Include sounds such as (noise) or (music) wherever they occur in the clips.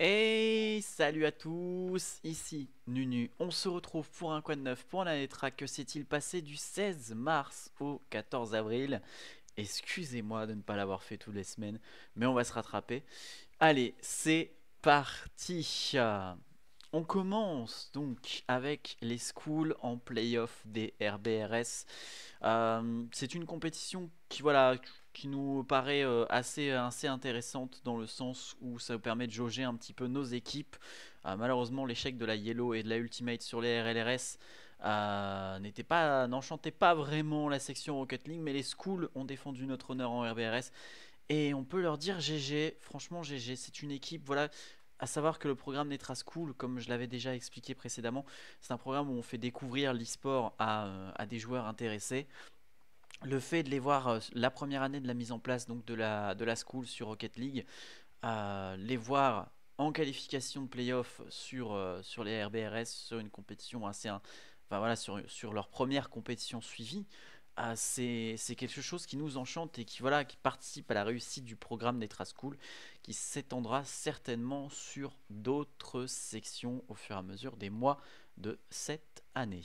Et salut à tous, ici Nunu. On se retrouve pour un coin de neuf pour track. Que s'est-il passé du 16 mars au 14 avril Excusez-moi de ne pas l'avoir fait toutes les semaines, mais on va se rattraper. Allez, c'est parti on commence donc avec les schools en playoff des RBRS. Euh, c'est une compétition qui, voilà, qui nous paraît euh, assez, euh, assez intéressante dans le sens où ça nous permet de jauger un petit peu nos équipes. Ah, malheureusement, l'échec de la Yellow et de la Ultimate sur les RLRS euh, n'était pas, n'enchantait pas vraiment la section Rocket League, mais les schools ont défendu notre honneur en RBRS. Et on peut leur dire GG, franchement GG, c'est une équipe, voilà, à savoir que le programme Netra School, comme je l'avais déjà expliqué précédemment, c'est un programme où on fait découvrir l'e-sport à des joueurs intéressés le fait de les voir euh, la première année de la mise en place donc de la, de la school sur Rocket League, euh, les voir en qualification de playoff sur, euh, sur les RBRS, sur une compétition assez. enfin voilà, sur, leur première compétition suivie, c'est quelque chose qui nous enchante et qui, voilà, qui participe à la réussite du programme des School, qui s'étendra certainement sur d'autres sections au fur et à mesure des mois de cette année.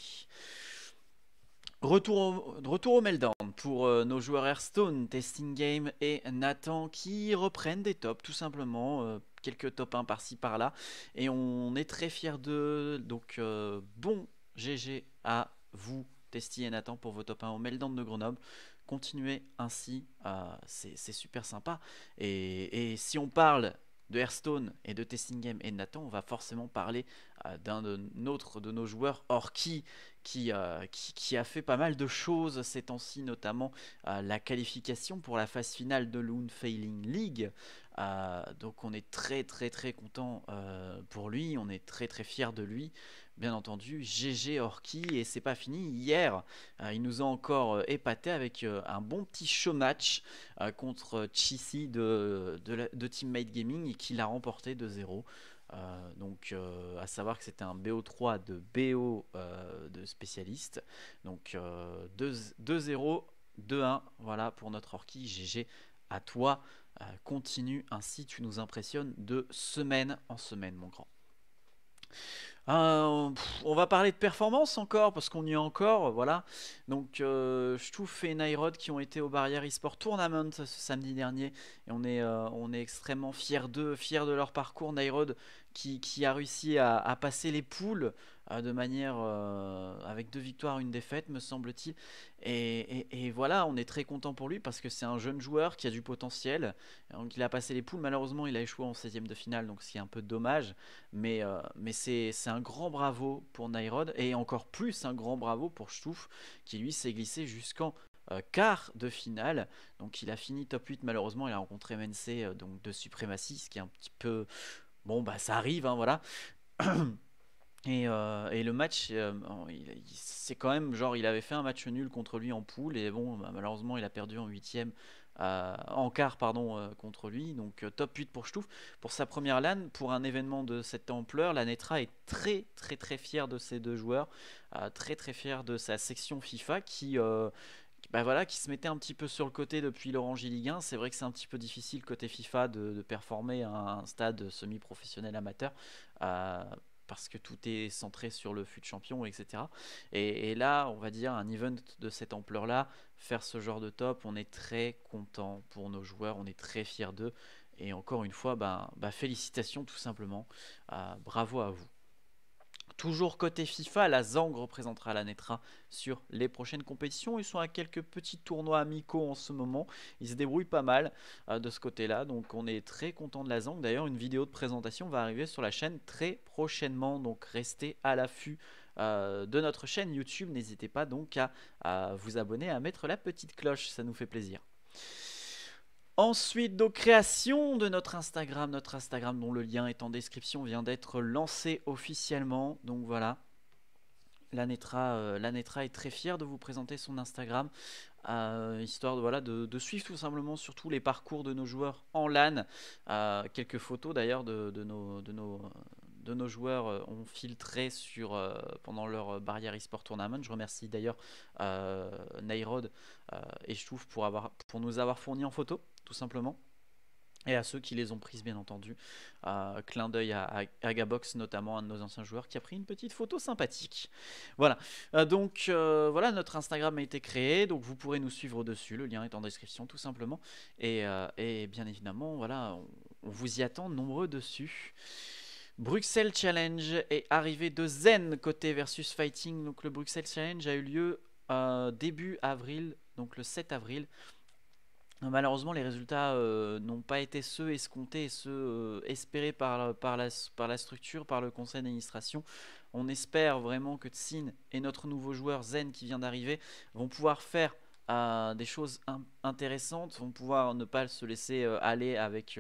Retour retour au Meldan, pour euh, nos joueurs Hearthstone, Testing Game et Nathan qui reprennent des tops tout simplement euh, quelques top 1 par-ci par-là. Et on est très fiers d'eux. Donc euh, bon GG à vous, Testy et Nathan, pour vos top 1 au Meldon de Grenoble. Continuez ainsi, c'est super sympa. et si on parle de Hearthstone et de Game et de Nathan, on va forcément parler euh, d'un de, autre de nos joueurs, Orki, euh, qui, a fait pas mal de choses ces temps-ci, notamment euh, la qualification pour la phase finale de Failing League, euh, donc on est très très très content euh, pour lui, on est très très fier de lui bien entendu, GG Orki, et c'est pas fini, hier, euh, il nous a encore épaté avec un bon petit show match contre Chisi de, de, Teammate Gaming, et qu'il a remporté 2-0. donc, à savoir que c'était un BO3 de BO de spécialiste. Donc, 2-0, 2-1, voilà pour notre Orki, GG à toi. Euh, continue ainsi, tu nous impressionnes de semaine en semaine, mon grand. Euh, on va parler de performance encore parce qu'on y est encore, voilà. Donc je euh, et Nairod qui ont été au Barrière eSport Tournament ce samedi dernier et on est, on est extrêmement fiers d'eux, fiers de leur parcours. Nairod qui, a réussi à, passer les poules euh, de manière euh, avec deux victoires, une défaite, me semble-t-il. Et, voilà, on est très content pour lui parce que c'est un jeune joueur qui a du potentiel. Donc il a passé les poules. Malheureusement, il a échoué en 16 e de finale, donc ce qui est un peu dommage. Mais, euh, c'est un grand bravo pour Nairod et encore plus un grand bravo pour Stouff qui lui s'est glissé jusqu'en quart de finale. Donc il a fini top 8 malheureusement, il a rencontré MNC donc de suprématie, ce qui est un petit peu Bon, bah ça arrive, hein, voilà. (clears throat) Euh, et, le match, euh, c'est quand même genre, il avait fait un match nul contre lui en poule, et bon, bah, malheureusement, il a perdu en huitième, euh, en quart, pardon, contre lui. Donc, top 8 pour Stouff. Pour sa première LAN, pour un événement de cette ampleur, la Netra est très, très, très fière de ses deux joueurs, très, très fière de sa section FIFA qui bah voilà, qui se mettait un petit peu sur le côté depuis l'Orange Ligue 1. C'est vrai que c'est un petit peu difficile côté FIFA de, performer à un stade semi-professionnel amateur. Euh, parce que tout est centré sur le fut champion, etc. Et, là, on va dire, un event de cette ampleur-là, faire ce genre de top, on est très content pour nos joueurs, on est très fiers d'eux. Et encore une fois, bah, félicitations tout simplement. Euh, bravo à vous. Toujours côté FIFA, la Zang représentera la Netra sur les prochaines compétitions. Ils sont à quelques petits tournois amicaux en ce moment. Ils se débrouillent pas mal euh, de ce côté-là. Donc on est très content de la Zang. D'ailleurs, une vidéo de présentation va arriver sur la chaîne très prochainement. Donc restez à l'affût euh, de notre chaîne YouTube. N'hésitez pas donc à vous abonner, à mettre la petite cloche. Ça nous fait plaisir. Ensuite, donc création de notre Instagram, notre Instagram dont le lien est en description vient d'être lancé officiellement. Donc voilà, la Netra, euh, est très fière de vous présenter son Instagram, euh, histoire de, voilà, de, suivre tout simplement surtout les parcours de nos joueurs en LAN. Euh, quelques photos d'ailleurs de, nos... De nos de nos joueurs ont filtré sur, pendant leur barrière e tournament. Je remercie d'ailleurs euh, Nairod et Chouf pour, pour nous avoir fourni en photo tout simplement. Et à ceux qui les ont prises, bien entendu. clin d'œil à, à, Agabox, notamment un de nos anciens joueurs, qui a pris une petite photo sympathique. Voilà. Euh, donc euh, voilà, notre Instagram a été créé, donc vous pourrez nous suivre dessus. Le lien est en description, tout simplement. Euh, et, bien évidemment, voilà, on, on, vous y attend nombreux dessus. Bruxelles Challenge est arrivé de Zen côté versus Fighting. Donc le Bruxelles Challenge a eu lieu début avril, donc le 7 avril. Malheureusement, les résultats euh, n'ont pas été ceux escomptés ceux euh, espérés par, la, structure, par le conseil d'administration. On espère vraiment que Tsin et notre nouveau joueur Zen qui vient d'arriver vont pouvoir faire euh, des choses intéressantes, vont pouvoir ne pas se laisser aller avec,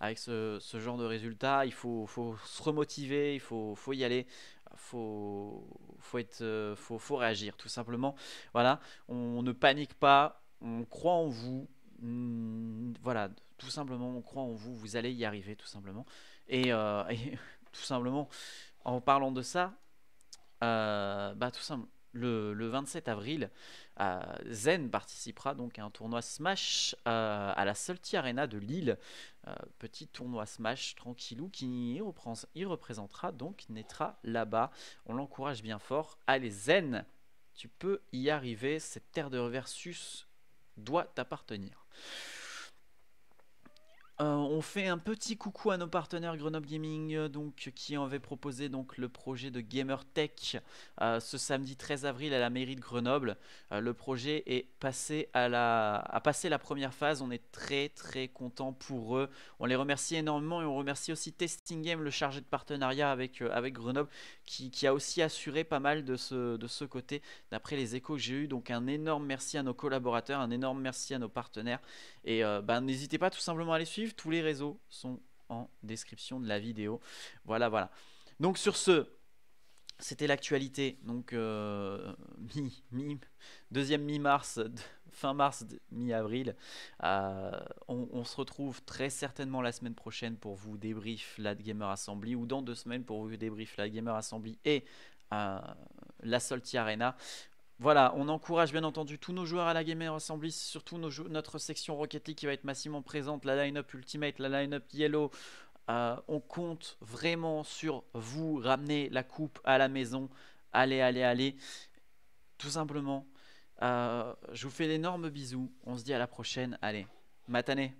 avec ce, genre de résultats. Il faut, se remotiver, il faut, y aller faut, faut, faut réagir tout simplement. Voilà, on ne panique pas, on croit en vous, voilà, tout simplement, on croit en vous, vous allez y arriver, tout simplement. Et, euh, (laughs) tout simplement, en parlant de ça, euh, bah, tout simplement, le, 27 avril, euh, Zen participera donc à un tournoi Smash à la Salty Arena de Lille. petit tournoi Smash tranquillou qui y, représentera donc Netra là-bas. On l'encourage bien fort. Allez Zen, tu peux y arriver. Cette terre de reversus doit appartenir euh, on fait un petit coucou à nos partenaires Grenoble Gaming euh, donc, qui en avait proposé donc, le projet de Gamer Tech euh, ce samedi 13 avril à la mairie de Grenoble. le projet est passé à la... a passé la première phase. On est très très content pour eux. On les remercie énormément et on remercie aussi Testing Game, le chargé de partenariat avec, avec Grenoble, qui, a aussi assuré pas mal de ce, de ce côté d'après les échos que j'ai eu. Donc un énorme merci à nos collaborateurs, un énorme merci à nos partenaires. Et ben, n'hésitez pas tout simplement à les suivre tous les réseaux sont en description de la vidéo. Voilà, voilà. Donc sur ce, c'était l'actualité, donc euh, (laughs) mi, mi, deuxième mi-mars, fin mars, mi-avril. Euh, on, se retrouve très certainement la semaine prochaine pour vous débrief la Gamer Assembly, ou dans deux semaines pour vous débrief la Gamer Assembly et euh, la Solti Arena. Voilà, on encourage bien entendu tous nos joueurs à la Gamer Assembly, surtout notre section Rocket League qui va être massivement présente, la line-up Ultimate, la line-up Yellow. Euh, on compte vraiment sur vous, ramener la coupe à la maison. Allez, allez, allez. Tout simplement, euh, je vous fais d'énormes bisous. On se dit à la prochaine. Allez, matanée.